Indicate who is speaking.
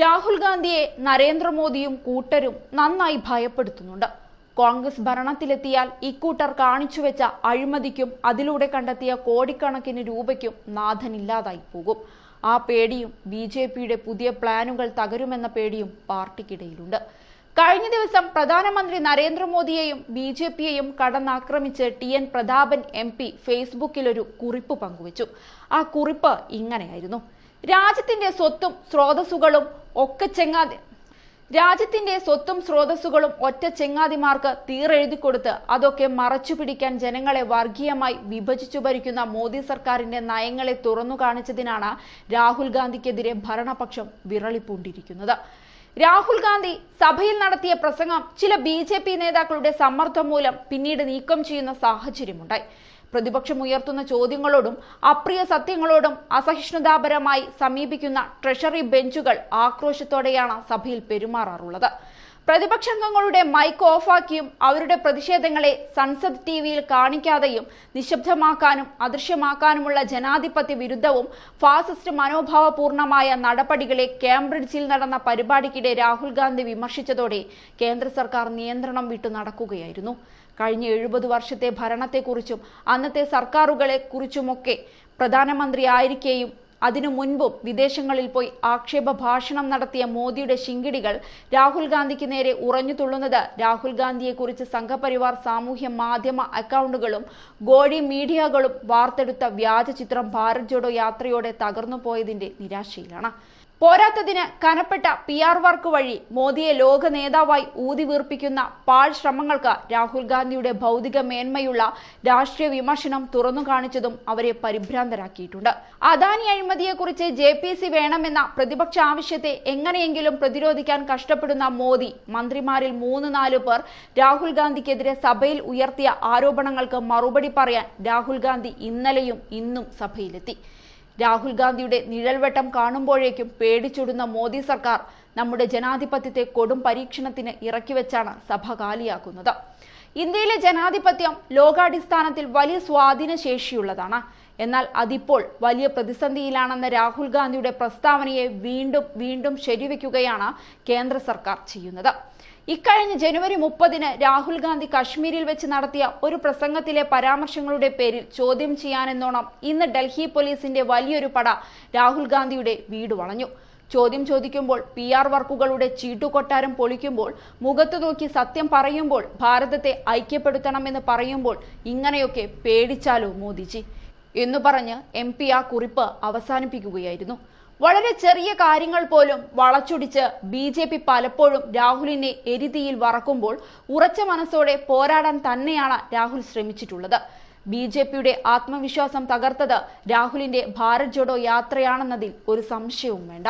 Speaker 1: രാഹുൽ ഗാന്ധിയെ നരേന്ദ്രമോദിയും കൂട്ടരും നന്നായി ഭയപ്പെടുത്തുന്നുണ്ട് കോൺഗ്രസ് ഭരണത്തിലെത്തിയാൽ ഇക്കൂട്ടർ കാണിച്ചുവെച്ച അഴിമതിക്കും അതിലൂടെ കണ്ടെത്തിയ കോടിക്കണക്കിന് രൂപയ്ക്കും നാഥനില്ലാതായി പോകും ആ പേടിയും ബി ജെ പിയുടെ പുതിയ പ്ലാനുകൾ തകരുമെന്ന പേടിയും പാർട്ടിക്കിടയിലുണ്ട് കഴിഞ്ഞ ദിവസം പ്രധാനമന്ത്രി നരേന്ദ്രമോദിയെയും ബി ജെ പിയെയും കടന്നാക്രമിച്ച് T N Prathapan M P ഫേസ്ബുക്കിലൊരു കുറിപ്പ് പങ്കുവച്ചു ആ കുറിപ്പ് ഇങ്ങനെയായിരുന്നു രാജ്യത്തിന്റെ സ്വത്തും സ്രോതസ്സുകളും ഒക്കെ ചെങ്ങാതി രാജ്യത്തിന്റെ സ്വത്തും സ്രോതസ്സുകളും ഒറ്റ ചെങ്ങാതിമാർക്ക് തീറെഴുതി കൊടുത്ത് അതൊക്കെ മറച്ചു പിടിക്കാൻ ജനങ്ങളെ വർഗീയമായി വിഭജിച്ചു ഭരിക്കുന്ന മോദി സർക്കാരിന്റെ നയങ്ങളെ തുറന്നു കാണിച്ചതിനാണ് രാഹുൽ ഗാന്ധിക്കെതിരെ ഭരണപക്ഷം വിരളിപ്പൂണ്ടിരിക്കുന്നത് രാഹുൽ ഗാന്ധി സഭയിൽ നടത്തിയ പ്രസംഗം ചില ബി ജെ പി നേതാക്കളുടെ സമ്മർദ്ദം മൂലം പിന്നീട് നീക്കം ചെയ്യുന്ന സാഹചര്യമുണ്ടായി പ്രതിപക്ഷം ഉയർത്തുന്ന ചോദ്യങ്ങളോടും അപ്രിയ സത്യങ്ങളോടും അസഹിഷ്ണുതാപരമായി സമീപിക്കുന്ന ട്രഷറി ബെഞ്ചുകൾ ആക്രോശത്തോടെയാണ് സഭയിൽ പെരുമാറാറുള്ളത് പ്രതിപക്ഷാംഗങ്ങളുടെ മൈക്ക് ഓഫാക്കിയും അവരുടെ പ്രതിഷേധങ്ങളെ സൺസദ് ടി വിയിൽ കാണിക്കാതെയും നിശബ്ദമാക്കാനും അദൃശ്യമാക്കാനുമുള്ള ജനാധിപത്യ വിരുദ്ധവും ഫാസിസ്റ്റ് മനോഭാവപൂർണമായ നടപടികളെ കേംബ്രിഡ്ജിൽ നടന്ന പരിപാടിക്കിടെ രാഹുൽ ഗാന്ധി വിമർശിച്ചതോടെ കേന്ദ്ര സർക്കാർ നിയന്ത്രണം വിട്ടു നടക്കുകയായിരുന്നു കഴിഞ്ഞ എഴുപത് വർഷത്തെ ഭരണത്തെക്കുറിച്ചും അന്നത്തെ സർക്കാരുകളെ കുറിച്ചുമൊക്കെ ആയിരിക്കെയും അതിനു മുൻപും വിദേശങ്ങളിൽ പോയി ആക്ഷേപ ഭാഷണം നടത്തിയ മോദിയുടെ ശിങ്കിടികൾ രാഹുൽ ഗാന്ധിക്ക് നേരെ ഉറഞ്ഞു തുള്ളുന്നത് രാഹുൽ ഗാന്ധിയെക്കുറിച്ച് സംഘപരിവാർ സാമൂഹ്യ മാധ്യമ അക്കൗണ്ടുകളും ഗോഡി മീഡിയകളും വാർത്തെടുത്ത വ്യാജ ചിത്രം ഭാരത് ജോഡോ യാത്രയോടെ തകർന്നു പോയതിന്റെ നിരാശയിലാണ് പോരാത്തതിന് കനപ്പെട്ട പി ആർ വർക്ക് വഴി മോദിയെ ലോക നേതാവായി ഊതിവീർപ്പിക്കുന്ന പാൾ ശ്രമങ്ങൾക്ക് രാഹുൽ ഗാന്ധിയുടെ ഭൗതിക മേന്മയുള്ള രാഷ്ട്രീയ വിമർശനം തുറന്നു കാണിച്ചതും അവരെ പരിഭ്രാന്തരാക്കിയിട്ടുണ്ട് അദാനി അഴിമതിയെക്കുറിച്ച് ജെ പി സി വേണമെന്ന പ്രതിപക്ഷ ആവശ്യത്തെ എങ്ങനെയെങ്കിലും പ്രതിരോധിക്കാൻ കഷ്ടപ്പെടുന്ന മോദി മന്ത്രിമാരിൽ മൂന്ന് നാല് പേർ രാഹുൽ ഗാന്ധിക്കെതിരെ സഭയിൽ ഉയർത്തിയ ആരോപണങ്ങൾക്ക് മറുപടി പറയാൻ രാഹുൽ ഗാന്ധി ഇന്നലെയും ഇന്നും സഭയിലെത്തി രാഹുൽ ഗാന്ധിയുടെ നിഴൽവട്ടം കാണുമ്പോഴേക്കും പേടിച്ചൊടുന്ന മോദി സർക്കാർ നമ്മുടെ ജനാധിപത്യത്തെ കൊടും പരീക്ഷണത്തിന് ഇറക്കിവെച്ചാണ് സഭ കാലിയാക്കുന്നത് ഇന്ത്യയിലെ ജനാധിപത്യം ലോകാടിസ്ഥാനത്തിൽ വലിയ സ്വാധീനശേഷിയുള്ളതാണ് എന്നാൽ അതിപ്പോൾ വലിയ പ്രതിസന്ധിയിലാണെന്ന രാഹുൽ ഗാന്ധിയുടെ പ്രസ്താവനയെ വീണ്ടും വീണ്ടും ശരിവയ്ക്കുകയാണ് കേന്ദ്ര സർക്കാർ ചെയ്യുന്നത് ഇക്കഴിഞ്ഞ ജനുവരി മുപ്പതിന് രാഹുൽ ഗാന്ധി കശ്മീരിൽ വെച്ച് നടത്തിയ ഒരു പ്രസംഗത്തിലെ പരാമർശങ്ങളുടെ പേരിൽ ചോദ്യം ചെയ്യാനെന്നോണം ഇന്ന് ഡൽഹി പോലീസിന്റെ വലിയൊരു പട രാഹുൽ ഗാന്ധിയുടെ വീട് വളഞ്ഞു ചോദ്യം ചോദിക്കുമ്പോൾ പി ആർ വർക്കുകളുടെ ചീട്ടുകൊട്ടാരം പൊളിക്കുമ്പോൾ മുഖത്തു നോക്കി സത്യം പറയുമ്പോൾ ഭാരതത്തെ ഐക്യപ്പെടുത്തണമെന്ന് പറയുമ്പോൾ ഇങ്ങനെയൊക്കെ പേടിച്ചാലോ മോദിജി എന്നു പറഞ്ഞ് എം പി ആ കുറിപ്പ് അവസാനിപ്പിക്കുകയായിരുന്നു വളരെ ചെറിയ കാര്യങ്ങൾ പോലും വളച്ചൊടിച്ച് ബി ജെ പി പലപ്പോഴും രാഹുലിനെ എരിതിയിൽ വറക്കുമ്പോൾ ഉറച്ച മനസ്സോടെ പോരാടാൻ തന്നെയാണ് രാഹുൽ ശ്രമിച്ചിട്ടുള്ളത് ബി ജെ പിയുടെ ആത്മവിശ്വാസം തകർത്തത് രാഹുലിന്റെ ഭാരത് ജോഡോ യാത്രയാണെന്നതിൽ ഒരു സംശയവും വേണ്ട